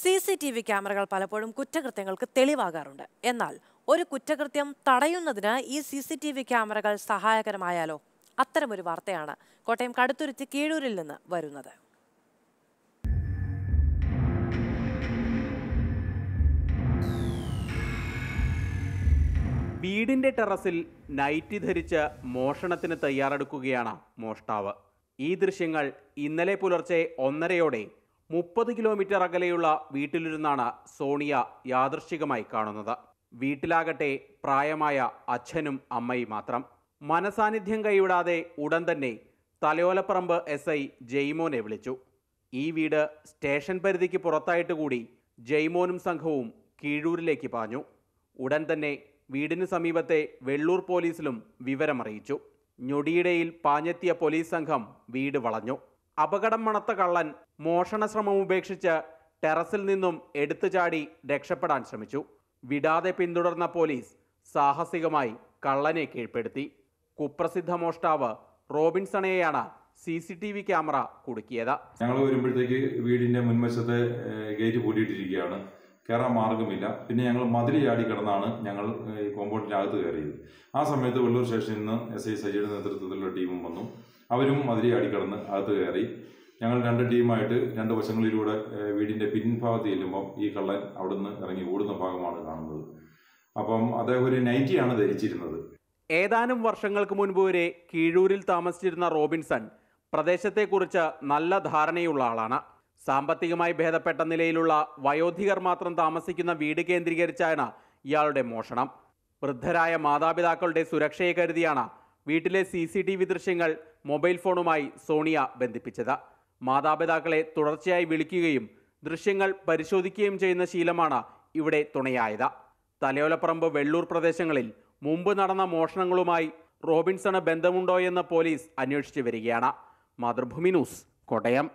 C C T V ക്യാമറകൾ പലപ്പോഴും കുറ്റകൃത്യങ്ങൾക്ക് തെളിവാകാറുണ്ട് എന്നാൽ ഒരു കുറ്റകൃത്യം തടയുന്നതിന് ഈ സി സി ടി വി ക്യാമറകൾ സഹായകരമായാലോ അത്തരമൊരു വാർത്തയാണ് കോട്ടയം കടുത്തുരുത്തി കീഴൂരിൽ നിന്ന് വരുന്നത് വീടിന്റെ ടെറസിൽ നൈറ്റി ധരിച്ച് മോഷണത്തിന് തയ്യാറെടുക്കുകയാണ് മോഷ്ടാവ് ഈ ദൃശ്യങ്ങൾ ഇന്നലെ പുലർച്ചെ ഒന്നരയോടെ മുപ്പത് കിലോമീറ്റർ അകലെയുള്ള വീട്ടിലിരുന്നാണ് സോണിയ യാദൃശ്ചികമായി കാണുന്നത് വീട്ടിലാകട്ടെ പ്രായമായ അച്ഛനും അമ്മയും മാത്രം മനസാന്നിധ്യം കൈവിടാതെ ഉടൻ തന്നെ തലയോലപ്പറമ്പ് എസ് ഐ ജെയ്മോനെ വിളിച്ചു ഈ വീട് സ്റ്റേഷൻ പരിധിക്ക് പുറത്തായിട്ട് കൂടി ജെയ്മോനും സംഘവും കീഴൂരിലേക്ക് പാഞ്ഞു ഉടൻ തന്നെ വീടിന് സമീപത്തെ വെള്ളൂർ പോലീസിലും വിവരമറിയിച്ചു ഞൊടിയിടയിൽ പാഞ്ഞെത്തിയ പോലീസ് സംഘം വീട് വളഞ്ഞു അപകടം മണത്ത കള്ളൻ മോഷണശ്രമം ഉപേക്ഷിച്ച് ടെറസിൽ നിന്നും എടുത്തു ചാടി രക്ഷപ്പെടാൻ ശ്രമിച്ചു വിടാതെ പിന്തുടർന്ന പോലീസ് സാഹസികമായി കള്ളനെ കീഴ്പ്പെടുത്തി കുപ്രസിദ്ധ മോഷ്ടാവ് റോബിൻസണയെയാണ് C C T V camera കുടുക്കിയത് ഞങ്ങൾ വരുമ്പോഴത്തേക്ക് വീടിന്റെ മുൻവശത്തെ ഗേറ്റ് പൂട്ടിയിട്ടിരിക്കുകയാണ് കയറാൻ മാർഗമില്ല പിന്നെ ഞങ്ങൾ മതിൽ ചാടി കിടന്നാണ് ഞങ്ങൾ കോമ്പൗണ്ടിനകത്ത് കയറിയത് ആ സമയത്ത് വെള്ളൂർ സ്റ്റേഷനിൽ നിന്ന് എസ് ഐ സജിയുടെ നേതൃത്വത്തിലുള്ള ടീമും വന്നു അവരും മതിൽ ചാടി കിടന്ന് അകത്ത് കയറി ഞങ്ങൾ രണ്ട് ടീമായിട്ട് രണ്ട് വശങ്ങളിലൂടെ വീടിൻ്റെ പിൻഭാഗത്ത് ചെല്ലുമ്പം ഈ കള്ളൻ അവിടുന്ന് ഇറങ്ങി ഓടുന്ന ഭാഗമാണ് കാണുന്നത് അപ്പം അദ്ദേഹം ഒരു നൈറ്റിയാണ് ധരിച്ചിരുന്നത് ഏതാനും വർഷങ്ങൾക്ക് മുൻപ് വരെ കീഴൂരിൽ താമസിച്ചിരുന്ന റോബിൻസൺ പ്രദേശത്തെക്കുറിച്ച് നല്ല ധാരണയുള്ള ആളാണ് സാമ്പത്തികമായി ഭേദപ്പെട്ട നിലയിലുള്ള വയോധികർ മാത്രം താമസിക്കുന്ന വീട് കേന്ദ്രീകരിച്ചാണ് ഇയാളുടെ മോഷണം വൃദ്ധരായ മാതാപിതാക്കളുടെ സുരക്ഷയെ കരുതിയാണ് വീട്ടിലെ സി ദൃശ്യങ്ങൾ മൊബൈൽ ഫോണുമായി സോണിയ ബന്ധിപ്പിച്ചത് മാതാപിതാക്കളെ തുടർച്ചയായി വിളിക്കുകയും ദൃശ്യങ്ങൾ പരിശോധിക്കുകയും ചെയ്യുന്ന ശീലമാണ് ഇവിടെ തുണയായത് തലയോലപ്പറമ്പ് വെള്ളൂർ പ്രദേശങ്ങളിൽ മുമ്പ് നടന്ന മോഷണങ്ങളുമായി റോബിൻസണ് ബന്ധമുണ്ടോയെന്ന് പോലീസ് അന്വേഷിച്ചു വരികയാണ് മാതൃഭൂമി ന്യൂസ് കോട്ടയം